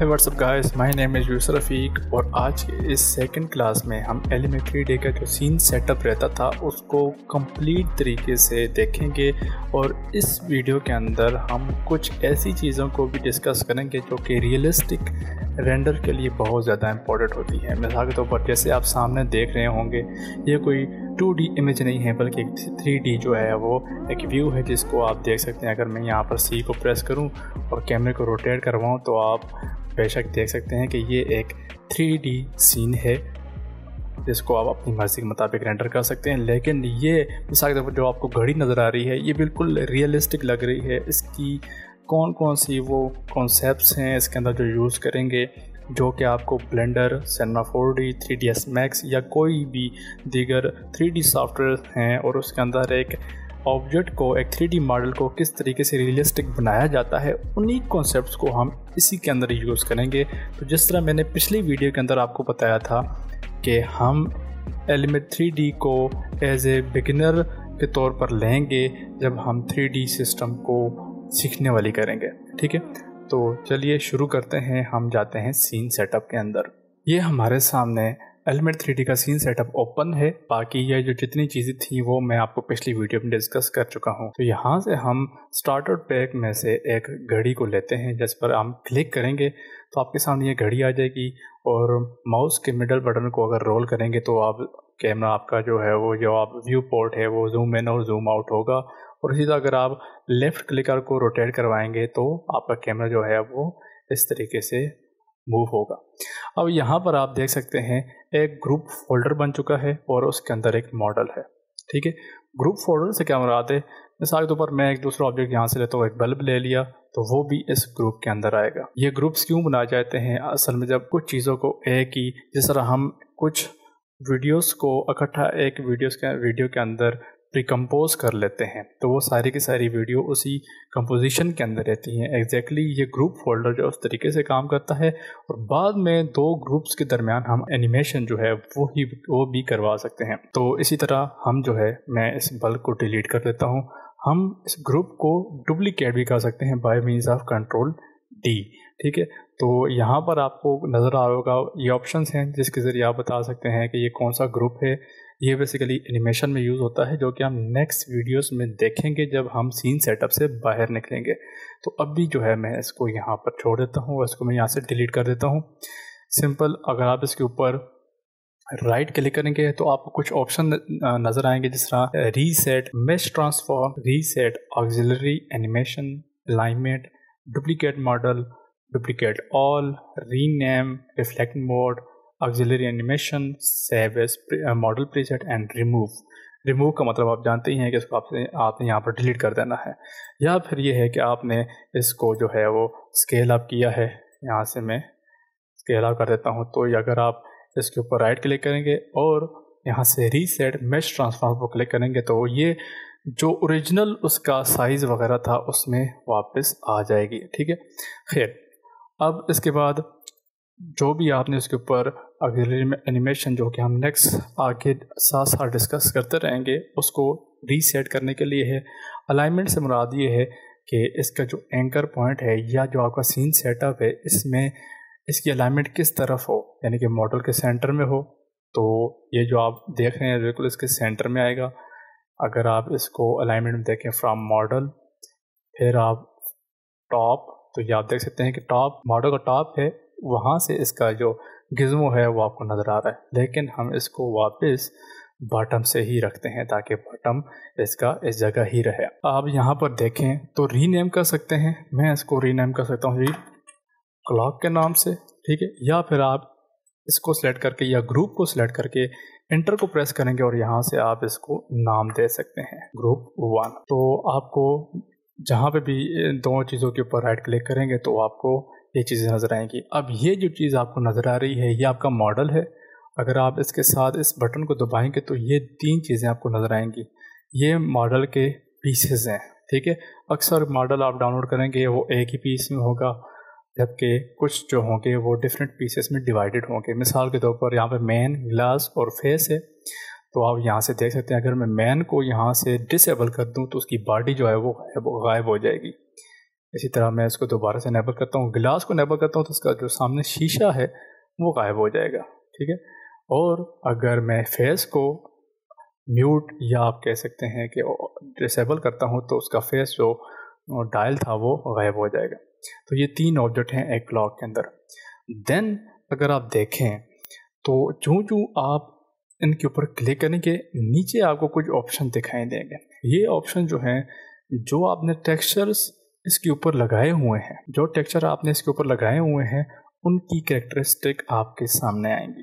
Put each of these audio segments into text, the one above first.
है what's up guys my name is यूसर रफ़ीक और आज के इस सेकंड क्लास में हम एलिमेंट्री डे का जो सीन सेटअप रहता था उसको कंप्लीट तरीके से देखेंगे और इस वीडियो के अंदर हम कुछ ऐसी चीज़ों को भी डिस्कस करेंगे जो कि रियलिस्टिक रेंडर के लिए बहुत ज़्यादा इंपॉर्टेंट होती है मिसाल के तौर पर जैसे आप सामने देख रहे होंगे ये कोई 2D इमेज नहीं है बल्कि एक 3D जो है वो एक व्यू है जिसको आप देख सकते हैं अगर मैं यहाँ पर सी को प्रेस करूँ और कैमरे को रोटेट करवाऊँ तो आप बेशक देख सकते हैं कि ये एक थ्री सीन है जिसको आप अपनी मर्ज़ी के मुताबिक रेंडर कर सकते हैं लेकिन ये मिसाल के तौर पर जो आपको घड़ी नज़र आ रही है ये बिल्कुल रियलिस्टिक लग रही है इसकी कौन कौन सी वो कॉन्सेप्ट्स हैं इसके अंदर जो यूज़ करेंगे जो कि आपको Blender Cinema four D three D S Max या कोई भी दीगर थ्री डी सॉफ्टवेयर हैं और उसके अंदर एक ऑब्जेक्ट को एक थ्री मॉडल को किस तरीके से रियलिस्टिक बनाया जाता है उन्हीं कॉन्सेप्ट को हम इसी के अंदर यूज़ करेंगे तो जिस तरह मैंने पिछली वीडियो के अंदर आपको बताया था कि हम एलिमेंट थ्री को एज ए बिगिनर के तौर पर लेंगे जब हम थ्री सिस्टम को सीखने वाली करेंगे ठीक है तो चलिए शुरू करते हैं हम जाते हैं सीन सेटअप के अंदर ये हमारे सामने एलिमेंट थ्री का सीन सेटअप ओपन है बाकी ये जो जितनी चीज़ें थी वो मैं आपको पिछली वीडियो में डिस्कस कर चुका हूँ तो यहाँ से हम स्टार्टर पैक में से एक घड़ी को लेते हैं जिस पर हम क्लिक करेंगे तो आपके सामने ये घड़ी आ जाएगी और माउस के मिडल बटन को अगर रोल करेंगे तो आप कैमरा आपका जो है वो जो आप व्यू पोर्ट है वो जूम इन और जूम आउट होगा और तरह अगर आप लेफ़्ट क्लिकर को रोटेट करवाएंगे तो आपका कैमरा जो है वो इस तरीके से मूव होगा अब यहाँ पर आप देख सकते हैं एक ग्रुप फोल्डर बन चुका है और उसके अंदर एक मॉडल है ठीक है ग्रुप फोल्डर से क्या मुराद है मिसाल के तौर पर मैं एक दूसरा ऑब्जेक्ट यहाँ से लेता हूँ एक बल्ब ले लिया तो वो भी इस ग्रुप के अंदर आएगा ये ग्रुप्स क्यों बनाए जाते हैं असल में जब कुछ चीज़ों को एक ही जिस तरह हम कुछ वीडियोस को इकट्ठा एक वीडियोस के वीडियो के अंदर प्रिकम्पोज कर लेते हैं तो वो सारी की सारी वीडियो उसी कंपोजिशन के अंदर रहती हैं एग्जैक्टली exactly ये ग्रुप फोल्डर जो उस तरीके से काम करता है और बाद में दो ग्रुप्स के दरमियान हम एनिमेशन जो है वो ही वो भी करवा सकते हैं तो इसी तरह हम जो है मैं इस बल्क को डिलीट कर देता हूँ हम इस ग्रुप को डुप्लीकेट भी कर सकते हैं by means of control D ठीक है तो यहाँ पर आपको नज़र आ होगा ये ऑप्शन हैं जिसके ज़रिए आप बता सकते हैं कि ये कौन सा ग्रुप है ये बेसिकली एनिमेशन में यूज़ होता है जो कि हम नेक्स्ट वीडियोस में देखेंगे जब हम सीन सेटअप से बाहर निकलेंगे तो अब भी जो है मैं इसको यहाँ पर छोड़ देता हूँ और इसको मैं यहाँ से डिलीट कर देता हूँ सिंपल अगर आप इसके ऊपर राइट क्लिक करेंगे तो आपको कुछ ऑप्शन नज़र आएंगे जिस तरह reset mesh transform reset auxiliary animation alignment duplicate model duplicate all rename reflect mode auxiliary animation, save as uh, model preset and remove. Remove का मतलब आप जानते ही हैं कि इसको आपने आपने यहाँ पर डिलीट कर देना है या फिर ये है कि आपने इसको जो है वो स्केल अप किया है यहाँ से मैं स्केल अप कर देता हूँ तो अगर आप इसके ऊपर राइट क्लिक करेंगे और यहाँ से रीसेट मेश ट्रांसफॉर्म पर क्लिक करेंगे तो ये जो ओरिजिनल उसका साइज़ वगैरह था उसमें वापस आ जाएगी ठीक है खैर अब इसके बाद जो भी आपने उसके ऊपर अगले एनिमेशन जो कि हम नेक्स्ट आगे साथ साथ डिस्कस करते रहेंगे उसको रीसेट करने के लिए है अलाइनमेंट से मुराद ये है कि इसका जो एंकर पॉइंट है या जो आपका सीन सेटअप है इसमें इसकी अलाइनमेंट किस तरफ हो यानी कि मॉडल के सेंटर में हो तो ये जो आप देख रहे हैं बिल्कुल इसके सेंटर में आएगा अगर आप इसको अलाइनमेंट में देखें फ्रॉम मॉडल फिर आप टॉप तो ये आप देख सकते हैं कि टॉप मॉडल का टॉप है वहाँ से इसका जो गिज़मो है वो आपको नज़र आ रहा है लेकिन हम इसको वापस बॉटम से ही रखते हैं ताकि बॉटम इसका इस जगह ही रहे आप यहाँ पर देखें तो रीनेम कर सकते हैं मैं इसको रीनेम कर सकता हूँ जी क्लॉक के नाम से ठीक है या फिर आप इसको सिलेक्ट करके या ग्रुप को सिलेक्ट करके इंटर को प्रेस करेंगे और यहाँ से आप इसको नाम दे सकते हैं ग्रुप वन तो आपको जहाँ पे भी दो चीज़ों के ऊपर राइट क्लिक करेंगे तो आपको ये चीज़ें नज़र आएंगी अब ये जो चीज़ आपको नज़र आ रही है ये आपका मॉडल है अगर आप इसके साथ इस बटन को दबाएंगे तो ये तीन चीज़ें आपको नज़र आएंगी ये मॉडल के पीसेस हैं ठीक है अक्सर मॉडल आप डाउनलोड करेंगे वो एक ही पीस में होगा जबकि कुछ जो होंगे वो डिफरेंट पीसेस में डिवाइडेड होंगे मिसाल के तौर पर यहाँ पे मैन ग्लास और फेस है तो आप यहाँ से देख सकते हैं अगर मैं मैन को यहाँ से डिसेबल कर दूँ तो उसकी बॉडी जो है वो गायब हो जाएगी इसी तरह मैं इसको दोबारा से नेबल करता हूँ गिलास को नेबल करता हूँ तो उसका जो सामने शीशा है वो गायब हो जाएगा ठीक है और अगर मैं फेस को म्यूट या आप कह सकते हैं कि डिसेबल करता हूँ तो उसका फेस जो डायल था वो गायब हो जाएगा तो ये तीन ऑब्जेक्ट हैं एक क्लॉक के अंदर देन अगर आप देखें तो चूँ चूँ आप इनके ऊपर क्लिक करेंगे नीचे आपको कुछ ऑप्शन दिखाई देंगे ये ऑप्शन जो हैं जो आपने टेक्सचर्स इसके ऊपर लगाए हुए हैं जो टेक्सचर आपने इसके ऊपर लगाए हुए हैं उनकी करेक्टरिस्टिक आपके सामने आएंगी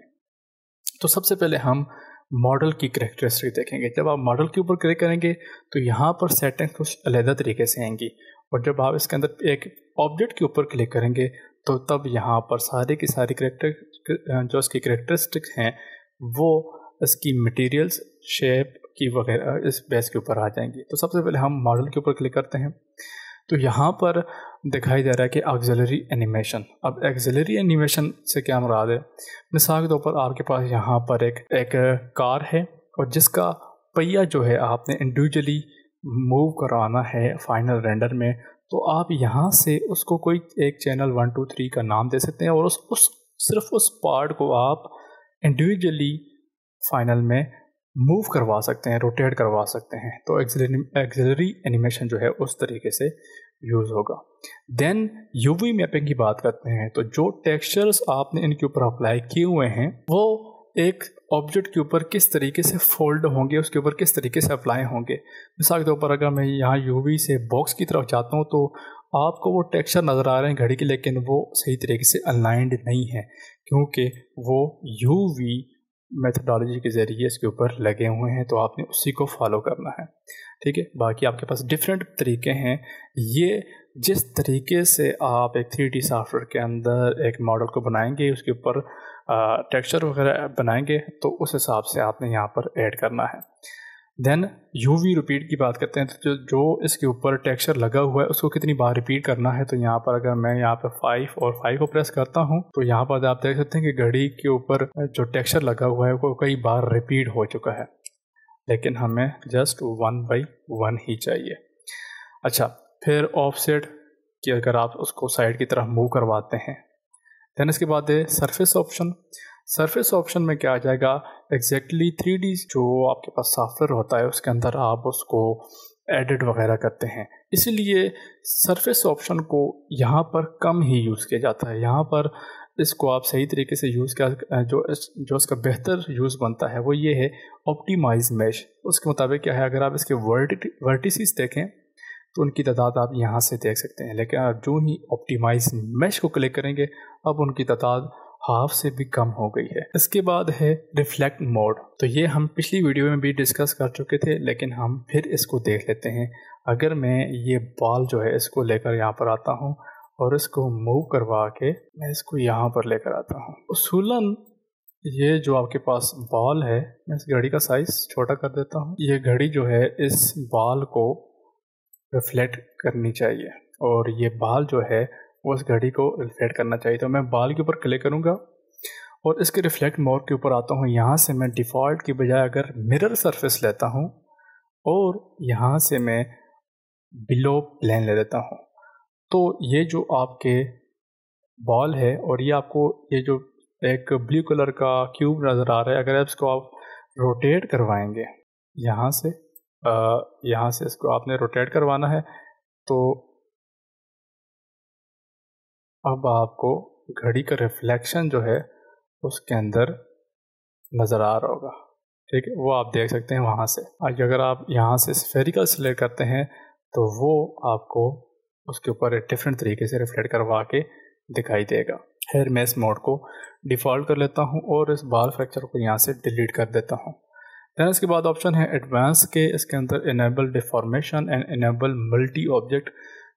तो सबसे पहले हम मॉडल की करेक्टरिस्टिक देखेंगे जब आप मॉडल के ऊपर क्लिक करेंगे तो यहाँ पर सेटिंग कुछ अलहदा तरीके से आएंगी और जब आप इसके अंदर एक ऑब्जेक्ट के ऊपर क्लिक करेंगे तो तब यहाँ पर सारे की सारी करेक्टर जो इसकी करेक्टरिस्टिक हैं वो इसकी मटेरियल्स शेप की वगैरह इस बेस के ऊपर आ जाएंगी तो सबसे पहले हम मॉडल के ऊपर क्लिक करते हैं तो यहाँ पर दिखाई दे रहा है कि ऑक्जलरी एनिमेशन अब एक्जलरी एनिमेशन से क्या मुराद है मिसाल के तौर पर आपके पास यहाँ पर एक एक कार है और जिसका पहिया जो है आपने इंडिविजुअली मूव कराना है फाइनल रेंडर में तो आप यहाँ से उसको कोई एक चैनल वन टू थ्री का नाम दे सकते हैं और उस उस सिर्फ उस पार्ट को आप इंडिविजुअली फाइनल में मूव करवा सकते हैं रोटेट करवा सकते हैं तो एक्सिलरी एनिमेशन जो है उस तरीके से यूज़ होगा देन यूवी मैपिंग की बात करते हैं तो जो टेक्सचर्स आपने इनके ऊपर अप्लाई किए हुए हैं वो एक ऑब्जेक्ट के ऊपर किस तरीके से फोल्ड होंगे उसके ऊपर किस तरीके से अप्लाई होंगे मिसाल के तौर पर अगर मैं यहाँ यूवी से बॉक्स की तरफ जाता हूँ तो आपको वो टेक्सचर नज़र आ रहे हैं घड़ी के लेकिन वो सही तरीके से अलाइंड नहीं है क्योंकि वो यू मेथडोलॉजी के ज़रिए इसके ऊपर लगे हुए हैं तो आपने उसी को फॉलो करना है ठीक है बाकी आपके पास डिफरेंट तरीके हैं ये जिस तरीके से आप एक थ्री सॉफ्टवेयर के अंदर एक मॉडल को बनाएंगे उसके ऊपर टेक्सचर वगैरह बनाएंगे तो उस हिसाब से आपने यहाँ पर ऐड करना है देन यू वी रिपीट की बात करते हैं तो जो जो इसके ऊपर टेक्सचर लगा हुआ है उसको कितनी बार रिपीट करना है तो यहाँ पर अगर मैं यहाँ पर फाइव और फाइव को प्रेस करता हूँ तो यहाँ पर आप देख सकते हैं कि घड़ी के ऊपर जो टेक्सचर लगा हुआ है वो कई बार रिपीट हो चुका है लेकिन हमें जस्ट वन बाई वन ही चाहिए अच्छा फिर ऑफसेट कि अगर आप उसको साइड की तरफ मूव करवाते हैं देन इसके बाद है सरफेस ऑप्शन सरफेस ऑप्शन में क्या आ जाएगा एग्जैक्टली थ्री डी जो आपके पास सॉफ्टवेयर होता है उसके अंदर आप उसको एडिट वगैरह करते हैं इसीलिए सरफेस ऑप्शन को यहाँ पर कम ही यूज़ किया जाता है यहाँ पर इसको आप सही तरीके से यूज़ कर जो इस, जो इसका बेहतर यूज़ बनता है वो ये है ऑप्टिमाइज मैश उसके मुताबिक क्या है अगर आप इसके वर्ट वर्टिस देखें तो उनकी तादाद आप यहाँ से देख सकते हैं लेकिन आप जो ही ऑप्टिमाइज मैश को क्लिक करेंगे अब उनकी तादाद हाफ से भी कम हो गई है इसके बाद है रिफ्लेक्ट मोड तो ये हम पिछली वीडियो में भी डिस्कस कर चुके थे लेकिन हम फिर इसको देख लेते हैं अगर मैं ये बॉल जो है इसको लेकर यहाँ पर आता हूँ और इसको मूव करवा के मैं इसको यहाँ पर लेकर आता हूँ उसूलन ये जो आपके पास बॉल है मैं इस घड़ी का साइज़ छोटा कर देता हूँ ये घड़ी जो है इस बॉल को रिफ्लेक्ट करनी चाहिए और ये बाल जो है उस घड़ी को रिफ्लेक्ट करना चाहिए तो मैं बाल के ऊपर क्लिक करूँगा और इसके रिफ्लेक्ट मोर के ऊपर आता हूँ यहाँ से मैं डिफ़ॉल्ट की बजाय अगर मिरर सरफेस लेता हूँ और यहाँ से मैं बिलो प्लेन ले लेता हूँ तो ये जो आपके बॉल है और ये आपको ये जो एक ब्लू कलर का क्यूब नज़र आ रहा है अगर आप इसको आप रोटेट करवाएंगे यहाँ से यहाँ से इसको आपने रोटेट करवाना है तो अब आपको घड़ी का रिफ्लेक्शन जो है उसके अंदर नज़र आ रहा होगा ठीक है वो आप देख सकते हैं वहाँ से अगर आप यहाँ से स्फेरिकल सिलेक्ट करते हैं तो वो आपको उसके ऊपर एक डिफरेंट तरीके से रिफ्लेक्ट करवा के दिखाई देगा फिर मैं इस मोड को डिफ़ॉल्ट कर लेता हूँ और इस बाल फ्रैक्चर को यहाँ से डिलीट कर देता हूँ दैन इसके बाद ऑप्शन है एडवांस के इसके अंदर enable deformation and enable multi object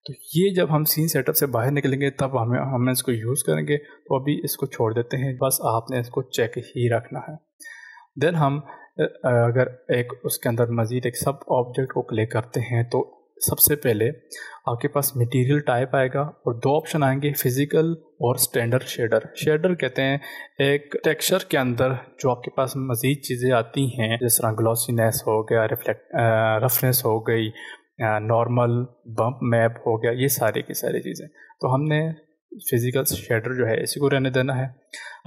तो ये जब हम सीन सेटअप से बाहर निकलेंगे तब हमें हम इसको यूज़ करेंगे तो अभी इसको छोड़ देते हैं बस आपने इसको चेक ही रखना है देन हम अगर एक उसके अंदर मज़ीद एक सब ऑब्जेक्ट को क्लिक करते हैं तो सबसे पहले आपके पास मटेरियल टाइप आएगा और दो ऑप्शन आएंगे फिजिकल और स्टैंडर्ड शेडर शेडर कहते हैं एक टेक्सचर के अंदर जो आपके पास मज़ीद चीज़ें आती हैं जिस तरह ग्लॉसीनेस हो गया रिफ्लेक्ट रफनेस हो गई नॉर्मल बम्प मैप हो गया ये सारे की सारी चीज़ें तो हमने फिज़िकल शेडर जो है इसी को रहने देना है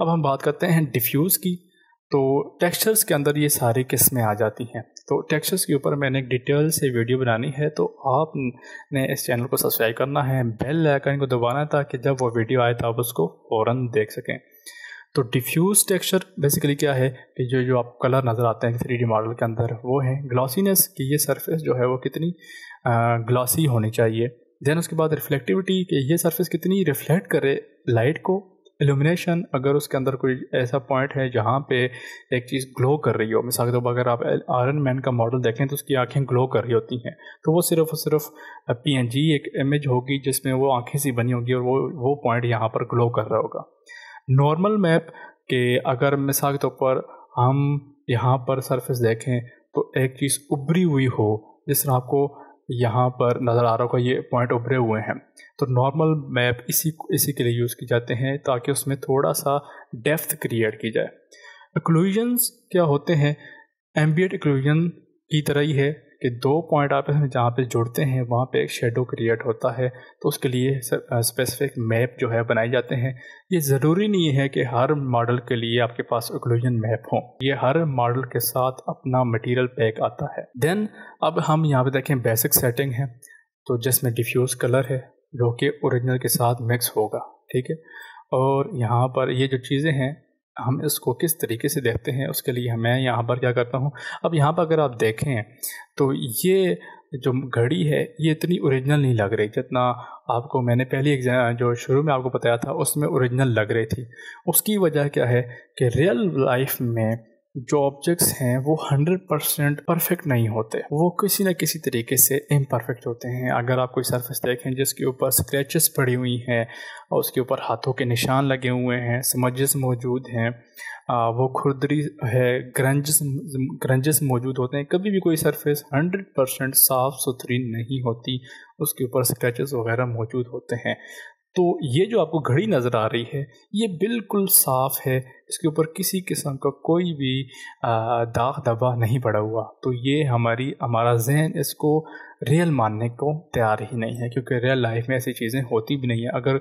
अब हम बात करते हैं डिफ्यूज़ की तो टेक्सचर्स के अंदर ये सारी किस्में आ जाती हैं तो टेक्सचर्स के ऊपर मैंने एक डिटेल से वीडियो बनानी है तो आपने इस चैनल को सब्सक्राइब करना है बेल आइकन को दबाना है ताकि जब वो वीडियो आए तो आप उसको फ़ौर देख सकें तो डिफ्यूज टेक्सचर बेसिकली क्या है कि जो जो आप कलर नज़र आते हैं थ्री मॉडल के अंदर वो है ग्लॉसीनेस कि ये सरफेस जो है वो कितनी ग्लॉसी होनी चाहिए देन उसके बाद रिफ्लेक्टिविटी कि ये सरफेस कितनी रिफ्लेक्ट करे लाइट को एलुमिनेशन अगर उसके अंदर कोई ऐसा पॉइंट है जहाँ पे एक चीज़ ग्लो कर रही हो मिसाल के तौर पर अगर आप आयरन मैन का मॉडल देखें तो उसकी आंखें ग्लो कर रही होती हैं तो वो सिर्फ और सिर्फ जी एक इमेज होगी जिसमें वो आंखें सी बनी होगी और वो वो पॉइंट यहाँ पर ग्लो कर रहा होगा नॉर्मल मैप के अगर मिसाल के तौर पर हम यहाँ पर सरफेस देखें तो एक चीज़ उभरी हुई हो जिस तरह आपको यहाँ पर नज़र आ रहा होगा ये पॉइंट उभरे हुए हैं तो नॉर्मल मैप इसी इसी के लिए यूज़ किए जाते हैं ताकि उसमें थोड़ा सा डेप्थ क्रिएट की जाए एक्लूजन्स क्या होते हैं एम्बियट एक्लूजन की तरह ही है कि दो पॉइंट आप जहाँ पे जुड़ते हैं वहाँ पे एक शेडो क्रिएट होता है तो उसके लिए स्पेसिफिक मैप जो है बनाए जाते हैं ये ज़रूरी नहीं है कि हर मॉडल के लिए आपके पास ओक्लूजन मैप हो ये हर मॉडल के साथ अपना मटेरियल पैक आता है देन अब हम यहाँ पे देखें बेसिक सेटिंग है तो जिसमें डिफ्यूज़ कलर है जो कि औरिजिनल के साथ मिक्स होगा ठीक है और यहाँ पर ये जो चीज़ें हैं हम इसको किस तरीके से देखते हैं उसके लिए मैं यहाँ पर क्या करता हूँ अब यहाँ पर अगर आप देखें तो ये जो घड़ी है ये इतनी ओरिजिनल नहीं लग रही जितना आपको मैंने पहली एग्जाम जो शुरू में आपको बताया था उसमें ओरिजिनल लग रही थी उसकी वजह क्या है कि रियल लाइफ में जो ऑब्जेक्ट्स हैं वो 100 परसेंट परफेक्ट नहीं होते वो किसी न किसी तरीके से इम्परफेक्ट होते हैं अगर आप कोई सरफेस देखें जिसके ऊपर स्क्रैचेस पड़ी हुई हैं और उसके ऊपर हाथों के निशान लगे हुए हैं समझस मौजूद हैं वो खुरदरी है ग्रंजस ग्रंजस मौजूद होते हैं कभी भी कोई सरफेस 100 परसेंट साफ़ सुथरी नहीं होती उसके ऊपर स्क्रैचेस वगैरह मौजूद होते हैं तो ये जो आपको घड़ी नज़र आ रही है ये बिल्कुल साफ़ है इसके ऊपर किसी किस्म का कोई भी दाग दबा नहीं पड़ा हुआ तो ये हमारी हमारा जहन इसको रियल मानने को तैयार ही नहीं है क्योंकि रियल लाइफ में ऐसी चीज़ें होती भी नहीं है अगर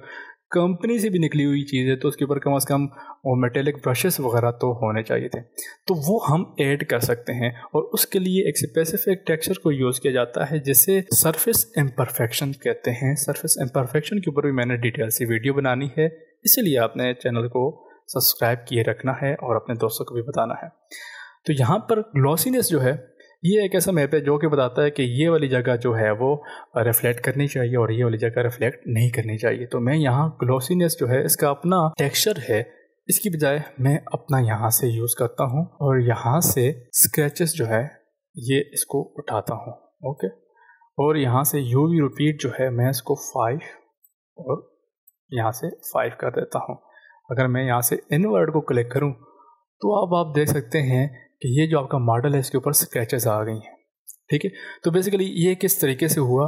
कंपनी से भी निकली हुई चीज़ है तो उसके ऊपर कम अज़ कम वो मेटेलिक ब्रशेस वगैरह तो होने चाहिए थे तो वो हम ऐड कर सकते हैं और उसके लिए एक स्पेसिफिक टेक्सचर को यूज़ किया जाता है जिसे सरफेस इम्परफेक्शन कहते हैं सरफेस इम्परफेक्शन के ऊपर भी मैंने डिटेल से वीडियो बनानी है इसीलिए आपने चैनल को सब्सक्राइब किए रखना है और अपने दोस्तों को भी बताना है तो यहाँ पर ग्लॉसीनेस जो है ये एक ऐसा मैप है जो कि बताता है कि ये वाली जगह जो है वो रिफ्लेक्ट करनी चाहिए और ये वाली जगह रिफ्लेक्ट नहीं करनी चाहिए तो मैं यहाँ ग्लोसीनेस जो है इसका अपना टेक्सचर है इसकी बजाय मैं अपना यहाँ से यूज़ करता हूँ और यहाँ से स्क्रैचेस जो है ये इसको उठाता हूँ ओके और यहाँ से यू वी रिपीट जो है मैं इसको फाइव और यहाँ से फाइव कर देता हूँ अगर मैं यहाँ से इनवर्ड को क्लिक करूँ तो अब आप देख सकते हैं कि ये जो आपका मॉडल है इसके ऊपर स्क्रैचेस आ गई हैं ठीक है तो बेसिकली ये किस तरीके से हुआ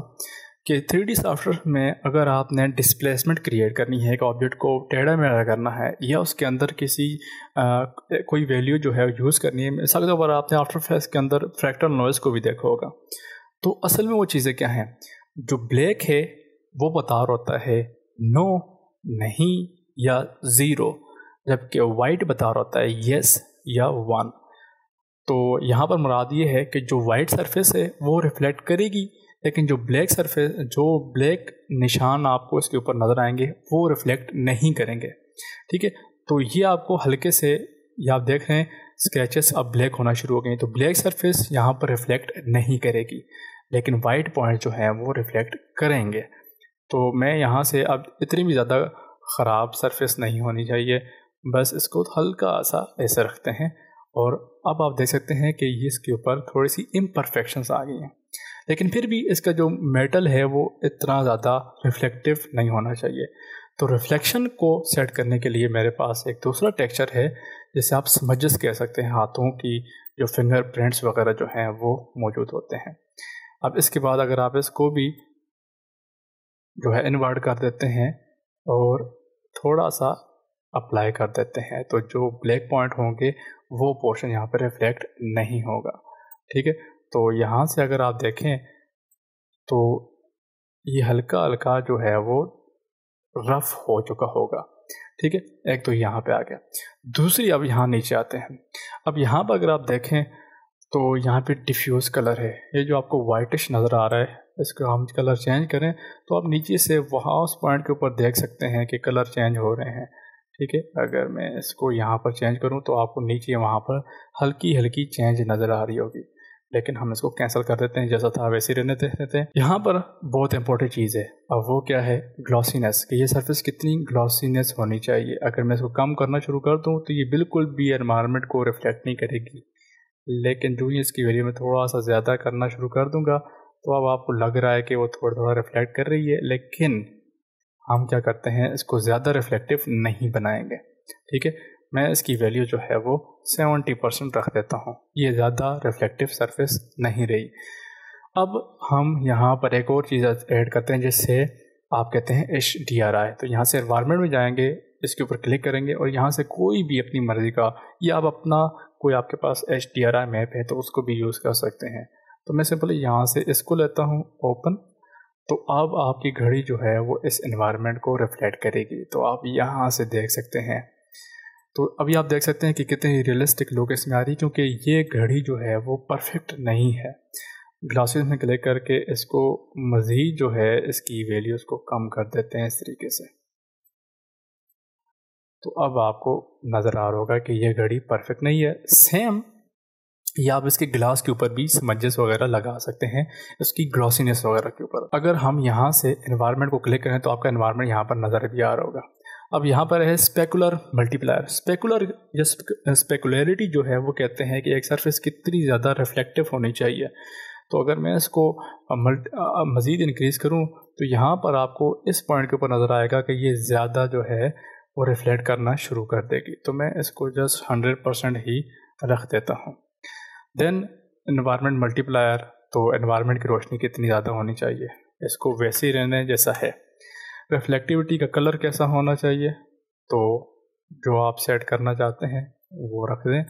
कि थ्री डी सॉफ्टवेयर में अगर आपने डिस्प्लेसमेंट क्रिएट करनी है एक ऑब्जेक्ट को टेढ़ा मेढ़ा करना है या उसके अंदर किसी आ, कोई वैल्यू जो है यूज़ करनी है मिसाल के तौर पर आपने आफ्टर फेस के अंदर फ्रैक्टर नॉइज़ को भी देखा होगा तो असल में वो चीज़ें क्या हैं जो ब्लैक है वो बता रहा होता है नो नहीं या ज़ीरो जबकि वाइट बता रहा होता है येस या वन तो यहाँ पर मुराद ये है कि जो वाइट सरफेस है वो रिफ्लेक्ट करेगी लेकिन जो ब्लैक सरफेस जो ब्लैक निशान आपको इसके ऊपर नज़र आएंगे वो रिफ्लेक्ट नहीं करेंगे ठीक है तो ये आपको हल्के से या आप देख रहे हैं स्क्रैचेस अब ब्लैक होना शुरू हो गए तो ब्लैक सरफेस यहाँ पर रिफ्लेक्ट नहीं करेगी लेकिन वाइट पॉइंट जो है वो रिफ्लेक्ट करेंगे तो मैं यहाँ से अब इतनी भी ज़्यादा ख़राब सरफेस नहीं होनी चाहिए बस इसको हल्का सा ऐसे रखते हैं और अब आप देख सकते हैं कि ये इसके ऊपर थोड़ी सी इम्परफेक्शंस आ गई हैं लेकिन फिर भी इसका जो मेटल है वो इतना ज़्यादा रिफ्लेक्टिव नहीं होना चाहिए तो रिफ्लेक्शन को सेट करने के लिए मेरे पास एक दूसरा टेक्सचर है जिसे आप समझस कह सकते हैं हाथों की जो फिंगर प्रिंट्स वगैरह जो हैं वो मौजूद होते हैं अब इसके बाद अगर आप इसको भी जो है इन्वर्ट कर देते हैं और थोड़ा सा अप्लाई कर देते हैं तो जो ब्लैक पॉइंट होंगे वो पोर्शन यहाँ पर रिफ्लेक्ट नहीं होगा ठीक है तो यहाँ से अगर आप देखें तो ये हल्का हल्का जो है वो रफ हो चुका होगा ठीक है एक तो यहाँ पे आ गया दूसरी अब यहाँ नीचे आते हैं अब यहाँ पर अगर आप देखें तो यहाँ पे डिफ्यूज़ कलर है ये जो आपको वाइटिश नज़र आ रहा है इसको हम कलर चेंज करें तो आप नीचे से वहाँ उस पॉइंट के ऊपर देख सकते हैं कि कलर चेंज हो रहे हैं ठीक है अगर मैं इसको यहाँ पर चेंज करूँ तो आपको नीचे वहाँ पर हल्की हल्की चेंज नज़र आ रही होगी लेकिन हम इसको कैंसिल कर देते हैं जैसा था वैसे रहने देते हैं यहाँ पर बहुत इंपॉर्टेंट चीज़ है अब वो क्या है ग्लॉसीनेस कि ये सरफेस कितनी ग्लॉसीनेस होनी चाहिए अगर मैं इसको कम करना शुरू कर दूँ तो ये बिल्कुल भी एनवायरमेंट को रिफ्लेक्ट नहीं करेगी लेकिन जो ही इसकी वैल्यू में थोड़ा सा ज़्यादा करना शुरू कर दूँगा तो अब आपको लग रहा है कि वो थोड़ा थोड़ा रिफ्लेक्ट कर रही है लेकिन हम क्या करते हैं इसको ज़्यादा रिफ्लेक्टिव नहीं बनाएंगे ठीक है मैं इसकी वैल्यू जो है वो सेवेंटी परसेंट रख देता हूँ ये ज़्यादा रिफ्लेक्टिव सरफेस नहीं रही अब हम यहाँ पर एक और चीज़ ऐड करते हैं जिससे आप कहते हैं एच डी आर आई तो यहाँ से इन्वायरमेंट में जाएंगे इसके ऊपर क्लिक करेंगे और यहाँ से कोई भी अपनी मर्ज़ी का या आप अपना कोई आपके पास H D R I map है तो उसको भी यूज़ कर सकते हैं तो मैं सिंपली यहाँ से इसको लेता हूँ ओपन तो अब आपकी घड़ी जो है वो इस इन्वायरमेंट को रिफ्लेक्ट करेगी तो आप यहाँ से देख सकते हैं तो अभी आप देख सकते हैं कि कितनी रियलिस्टिक लुक इसमें आ रही क्योंकि ये घड़ी जो है वो परफेक्ट नहीं है ग्लासेस में क्लिक करके इसको मज़ीद जो है इसकी वैल्यूज़ को कम कर देते हैं इस तरीके से तो अब आपको नज़र आ रहा होगा कि यह घड़ी परफेक्ट नहीं है सेम या आप इसके ग्लास के ऊपर भी समंजस वगैरह लगा सकते हैं इसकी ग्रॉसीनेस वगैरह के ऊपर अगर हम यहाँ से इन्वायरमेंट को क्लिक करें तो आपका इन्वायरमेंट यहाँ पर नज़र भी आ रहा होगा अब यहाँ पर है स्पेकुलर मल्टीप्लायर स्पेकुलर स्पेकुलरिटी जो है वो कहते हैं कि एक सरफेस कितनी ज़्यादा रिफ्लेक्टिव होनी चाहिए तो अगर मैं इसको मल्ट मज़ीद इनक्रीज़ करूँ तो यहाँ पर आपको इस पॉइंट के ऊपर नज़र आएगा कि ये ज़्यादा जो है वो रिफ्लेक्ट करना शुरू कर देगी तो मैं इसको जस्ट हंड्रेड परसेंट ही रख देता हूँ देन इन्वायरमेंट मल्टीप्लायर तो इन्वायरमेंट की रोशनी कितनी ज़्यादा होनी चाहिए इसको वैसे ही रहने जैसा है रिफ्लेक्टिविटी का कलर कैसा होना चाहिए तो जो आप सेट करना चाहते हैं वो रख दें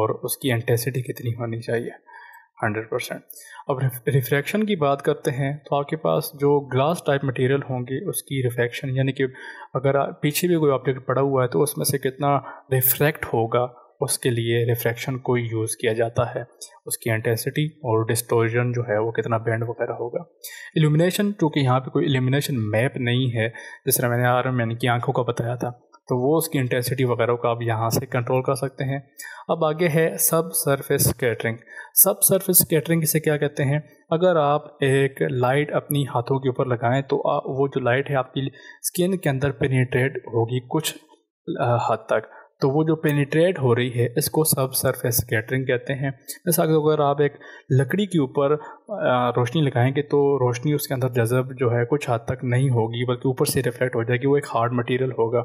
और उसकी इंटेंसिटी कितनी होनी चाहिए हंड्रेड परसेंट अब रिफ्रैक्शन की बात करते हैं तो आपके पास जो ग्लास टाइप मटेरियल होंगे उसकी रिफ्रैक्शन यानी कि अगर पीछे भी कोई ऑब्जेक्ट पड़ा हुआ है तो उसमें से कितना रिफ्रैक्ट होगा उसके लिए रिफ्रैक्शन को यूज़ किया जाता है उसकी इंटेंसिटी और डिस्टोजन जो है वो कितना बैंड वगैरह होगा इल्यूमिनेशन चूँकि यहाँ पे कोई इल्यूमिनेशन मैप नहीं है जिस तरह मैंने आर मैंने की आँखों का बताया था तो वो उसकी इंटेंसिटी वगैरह को आप यहाँ से कंट्रोल कर सकते हैं अब आगे है sub surface scattering sub surface scattering इसे क्या कहते हैं अगर आप एक लाइट अपनी हाथों के ऊपर लगाएं तो वो जो लाइट है आपकी स्किन के अंदर पेनीट्रेट होगी कुछ हद तक तो वो जो पेनिट्रेट हो रही है इसको सब सरफेस कैटरिंग कहते हैं जैसा अगर आप एक लकड़ी के ऊपर रोशनी लगाएंगे तो रोशनी उसके अंदर जजब जो है कुछ हद तक नहीं होगी बल्कि ऊपर से रिफ्लेक्ट हो जाएगी वो एक हार्ड मटेरियल होगा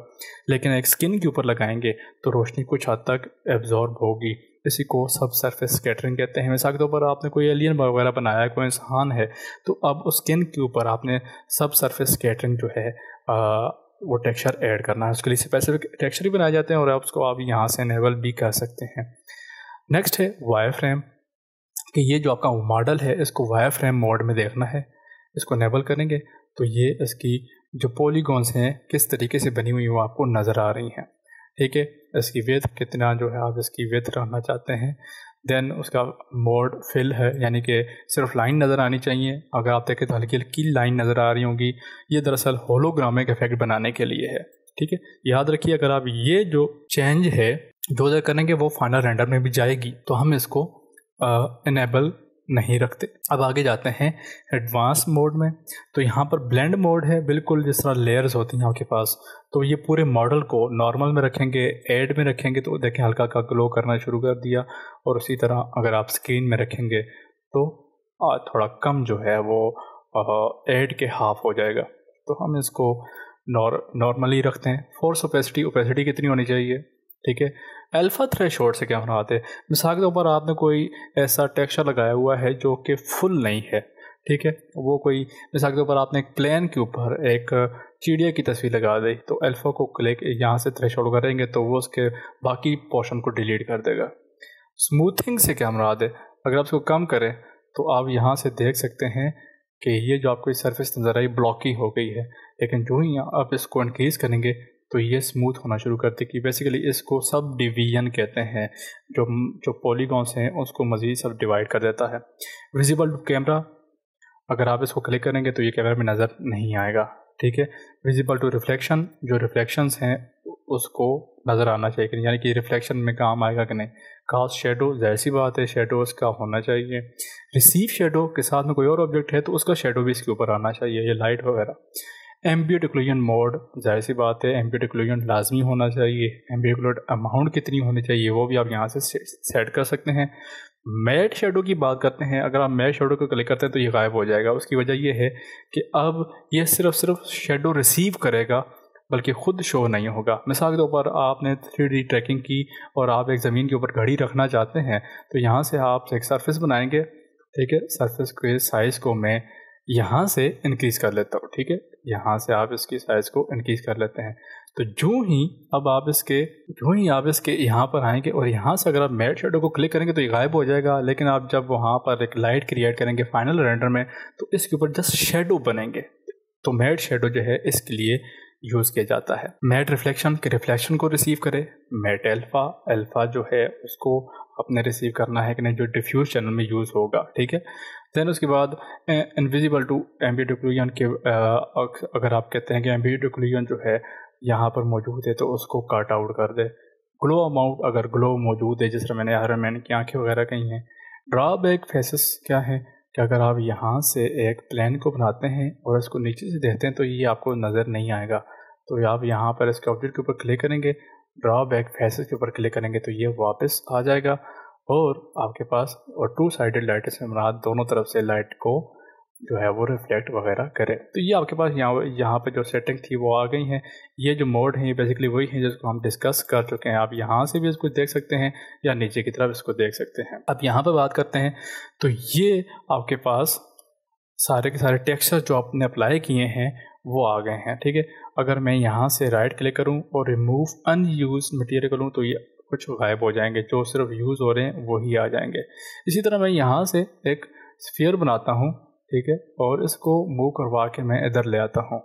लेकिन एक स्किन के ऊपर लगाएंगे तो रोशनी कुछ हद तक एब्जॉर्ब होगी इसी को सब सरफेस स्कैटरिंग कहते हैं मिसाल के तौर पर आपने कोई एलियन वगैरह बनाया कोई इंसान है तो अब उस स्किन के ऊपर आपने सब सरफेस स्कैटरिंग जो है वो टेक्सचर ऐड करना है उसके लिए स्पेसिफिक टेक्सचर ही बनाए जाते हैं और आप उसको आप यहाँ से इनेबल भी कर सकते हैं नेक्स्ट है वायर फ्रेम कि ये जो आपका मॉडल है इसको वायर फ्रेम मोड में देखना है इसको इनेबल करेंगे तो ये इसकी जो पॉलीगॉन्स हैं किस तरीके से बनी हुई वो आपको नज़र आ रही हैं ठीक है इसकी वेथ कितना जो है आप इसकी वेथ रखना चाहते हैं देन उसका मोड फिल है यानी कि सिर्फ लाइन नज़र आनी चाहिए अगर आप देखें तो हल्की हल्की लाइन नज़र आ रही होगी ये दरअसल होलोग्रामिक इफेक्ट बनाने के लिए है ठीक है याद रखिए अगर आप ये जो चेंज है जो अगर करेंगे वो फाइनल रेंडर में भी जाएगी तो हम इसको इनेबल नहीं रखते अब आगे जाते हैं एडवांस मोड में तो यहाँ पर ब्लेंड मोड है बिल्कुल जिस तरह लेयर्स होती हैं आपके पास तो ये पूरे मॉडल को नॉर्मल में रखेंगे एड में रखेंगे तो देखें हल्का हल्का ग्लो करना शुरू कर दिया और उसी तरह अगर आप स्क्रीन में रखेंगे तो थोड़ा कम जो है वो एड के हाफ हो जाएगा तो हम इसको नॉर्मली रखते हैं फोर्स ओपेसिटी ओपेसिटी कितनी होनी चाहिए ठीक है अल्फ़ा थ्रेश से क्या बनाते हैं मिसाल के तौर पर आपने कोई ऐसा टेक्सचर लगाया हुआ है जो कि फुल नहीं है ठीक है वो कोई मिसाल के तौर पर आपने एक प्लान के ऊपर एक चिड़िया की तस्वीर लगा दी तो अल्फ़ा को क्लिक यहाँ से थ्रेश करेंगे तो वो उसके बाकी पोर्शन को डिलीट कर देगा स्मूथिंग से क्या मुराद है अगर आप इसको कम करें तो आप यहाँ से देख सकते हैं कि ये जो आपको सर्फिस नज़र आई ब्लॉकी हो गई है लेकिन जो ही आप इसको इनक्रीज़ करेंगे तो ये स्मूथ होना शुरू करती कि बेसिकली इसको सब डिवीजन कहते हैं जो जो पॉलीगॉन्स हैं उसको मज़ीद सब डिवाइड कर देता है विजिबल टू कैमरा अगर आप इसको क्लिक करेंगे तो ये कैमरा में नज़र नहीं आएगा ठीक है विजिबल टू रिफ्लेक्शन जो रिफ्लेक्शंस हैं उसको नज़र आना चाहिए यानी कि रिफ्लेक्शन में काम आएगा कि नहीं कास्ट शेडो जैसी सी बात है शेडो उसका होना चाहिए रिसीव शेडो के साथ में कोई और ऑब्जेक्ट है तो उसका शेडो भी इसके ऊपर आना चाहिए या लाइट वगैरह एम्बियो डिक्लोजन मोड जाहिर सी बात है एम्बियो डिक्लोजन लाजमी होना चाहिए एम्बियो डिक्लोजन अमाउंट कितनी होनी चाहिए वो भी आप यहाँ से सेट कर सकते हैं मैट शेडो की बात करते हैं अगर आप मैट शेडो को क्लिक करते हैं तो ये गायब हो जाएगा उसकी वजह यह है कि अब ये सिर्फ सिर्फ शेडो रिसीव करेगा बल्कि खुद शो नहीं होगा मिसाल के तौर पर आपने थ्री डी ट्रैकिंग की और आप एक ज़मीन के ऊपर घड़ी रखना चाहते हैं तो यहाँ से आप एक सरफेस बनाएंगे ठीक है सरफेस के साइज़ को मैं यहाँ से इंक्रीज़ कर लेता हूँ ठीक है यहाँ से आप इसकी साइज़ को इनक्रीज़ कर लेते हैं तो जो ही अब आप इसके जो ही आप इसके यहाँ पर आएंगे और यहाँ से अगर आप मेट शेडो को क्लिक करेंगे तो ये गायब हो जाएगा लेकिन आप जब वहाँ पर एक लाइट क्रिएट करेंगे फाइनल रेंडर में तो इसके ऊपर जस्ट शेडो बनेंगे तो मेट शेडो जो है इसके लिए यूज़ किया जाता है मेट रिफ्लेक्शन के रिफ्लेक्शन को रिसीव करे मेट एल्फ़ा एल्फ़ा जो है उसको अपने रिसीव करना है कि नहीं जो डिफ्यूज़ चैनल में यूज़ होगा ठीक है देन उसके बाद इनविजिबल टू एम्बिड ओक्लूजन के अगर आप कहते हैं कि एम्बिड ओक्लूजन जो है यहाँ पर मौजूद है तो उसको काट आउट कर दे ग्लो अमाउंट अगर ग्लो मौजूद है जिस तरह मैंने हर मैन की आंखें वगैरह कही हैं ड्रॉबैक फेसेस क्या है कि अगर आप यहाँ से एक प्लान को बनाते हैं और इसको नीचे से देखते हैं तो ये आपको नज़र नहीं आएगा तो आप यहाँ पर इसके ऑब्जेक्ट के ऊपर क्लिक करेंगे ड्रॉबैक फेसेस के ऊपर क्लिक करेंगे तो ये वापस आ जाएगा और आपके पास और टू साइडेड लाइट से सिमरात दोनों तरफ से लाइट को जो है वो रिफ्लेक्ट वगैरह करे तो ये आपके पास यहाँ यहाँ पे जो सेटिंग थी वो आ गई हैं ये जो मोड हैं ये बेसिकली वही हैं जिसको हम डिस्कस कर चुके हैं आप यहाँ से भी इसको देख सकते हैं या नीचे की तरफ इसको देख सकते हैं अब यहाँ पर बात करते हैं तो ये आपके पास सारे के सारे टेक्सचर जो आपने अप्लाई किए हैं वो आ गए हैं ठीक है अगर मैं यहाँ से राइट क्लिक करूँ और रिमूव अनयूज मटेरियल करूँ तो ये कुछ गायब हो जाएंगे जो सिर्फ यूज़ हो रहे हैं वही आ जाएंगे इसी तरह मैं यहाँ से एक स्फीयर बनाता हूँ ठीक है और इसको मूव करवा के मैं इधर ले आता हूँ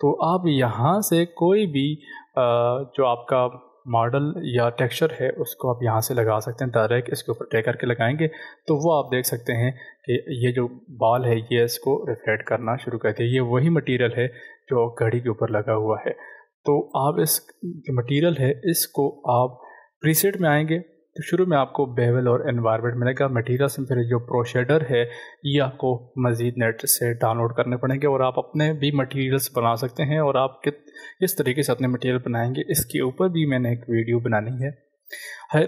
तो आप यहाँ से कोई भी जो आपका मॉडल या टेक्सचर है उसको आप यहाँ से लगा सकते हैं डायरेक्ट इसके ऊपर टेक करके लगाएंगे तो वो आप देख सकते हैं कि ये जो बाल है ये इसको रिफ्लेक्ट करना शुरू कर हैं ये वही मटेरियल है जो घड़ी के ऊपर लगा हुआ है तो आप इस जो मटेरियल है इसको आप प्रीसेट में आएंगे तो शुरू में आपको बेवल और एनवायरनमेंट मिलेगा मटेरियल से फिर जो प्रोशेडर है ये आपको मज़ीद नेट से डाउनलोड करने पड़ेंगे और आप अपने भी मटेरियल्स बना सकते हैं और आप कित किस तरीके से अपने मटेरियल बनाएंगे इसके ऊपर भी मैंने एक वीडियो बनानी है हर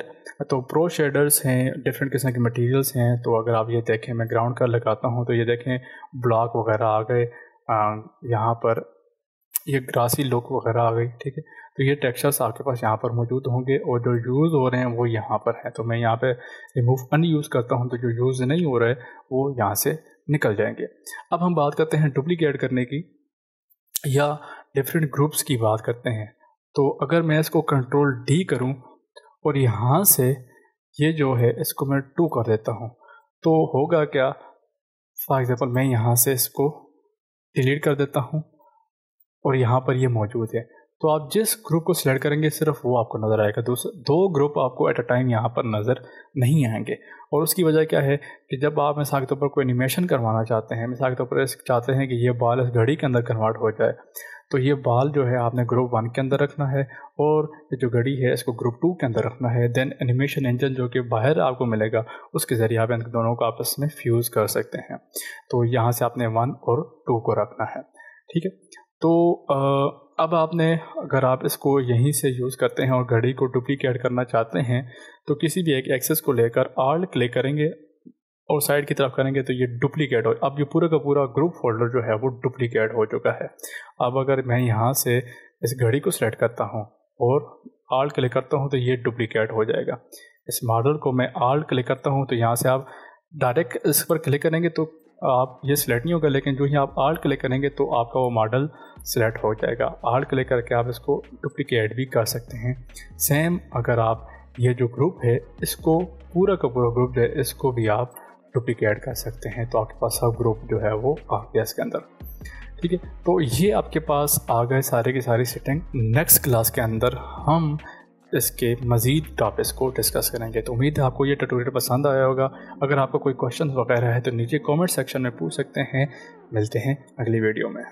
तो प्रो शेडर्स हैं डिफरेंट किस्म के मटेरियल्स हैं तो अगर आप ये देखें मैं ग्राउंड का लगाता हूँ तो ये देखें ब्लॉक वगैरह आ गए यहाँ पर ये ग्रासी लुक वगैरह आ गई ठीक है तो ये टेक्सचर्स आपके पास यहाँ पर मौजूद होंगे और जो यूज़ हो रहे हैं वो यहाँ पर है तो मैं यहाँ पे रिमूव अन यूज़ करता हूँ तो जो यूज़ नहीं हो रहे वो यहाँ से निकल जाएंगे अब हम बात करते हैं डुप्लीकेट करने की या डिफरेंट ग्रुप्स की बात करते हैं तो अगर मैं इसको कंट्रोल डी करूँ और यहाँ से ये जो है इसको मैं टू कर देता हूँ तो होगा क्या फॉर एग्ज़ाम्पल मैं यहाँ से इसको डिलीट कर देता हूँ और यहाँ पर ये मौजूद है तो आप जिस ग्रुप को सिलेक्ट करेंगे सिर्फ वो आपको नज़र आएगा दो ग्रुप आपको एट अ टाइम यहाँ पर नज़र नहीं आएंगे और उसकी वजह क्या है कि जब आप मिसाल के तौर पर कोई एनिमेशन करवाना चाहते हैं मिसाल के तौर पर चाहते हैं कि ये बाल इस घड़ी के अंदर कन्वर्ट हो जाए तो ये बाल जो है आपने ग्रुप वन के अंदर रखना है और ये जो घड़ी है इसको ग्रुप टू के अंदर रखना है देन एनिमेशन इंजन जो कि बाहर आपको मिलेगा उसके ज़रिए आप इन दोनों को आपस में फ्यूज़ कर सकते हैं तो यहाँ से आपने वन और टू को रखना है ठीक है तो अब आपने अगर आप इसको यहीं से यूज़ करते हैं और घड़ी को डुप्लीकेट करना चाहते हैं तो किसी भी एक एक्सेस को लेकर आल्ट क्लिक करेंगे और साइड की तरफ करेंगे तो ये डुप्लीकेट हो अब ये पूरा का पूरा ग्रुप फोल्डर जो है वो डुप्लीकेट हो चुका है अब अगर मैं यहाँ से इस घड़ी को सेलेक्ट करता हूँ और आल्ट क्लिक करता हूँ तो ये डुप्लीकेट हो जाएगा इस मॉडल को मैं आल्ट क्लिक करता हूँ तो यहाँ से आप डायरेक्ट इस पर क्लिक करेंगे तो आप ये सिलेक्ट नहीं होगा लेकिन जो ही आप आर्ट क्लिक करेंगे तो आपका वो मॉडल सिलेक्ट हो जाएगा आर्ट क्लिक करके आप इसको डुप्लीकेट भी कर सकते हैं सेम अगर आप ये जो ग्रुप है इसको पूरा का पूरा ग्रुप है इसको भी आप डुप्लीकेट कर सकते हैं तो आपके पास सब ग्रुप जो है वो आ गया इसके अंदर ठीक है तो ये आपके पास आ गए सारे की सारी सेटिंग नेक्स्ट क्लास के अंदर हम इसके मज़ीद टॉपिक्स को डिस्कस करेंगे तो उम्मीद है आपको ये ट्यूटोरियल पसंद आया होगा अगर आपको कोई क्वेश्चन वगैरह है तो नीचे कमेंट सेक्शन में पूछ सकते हैं मिलते हैं अगली वीडियो में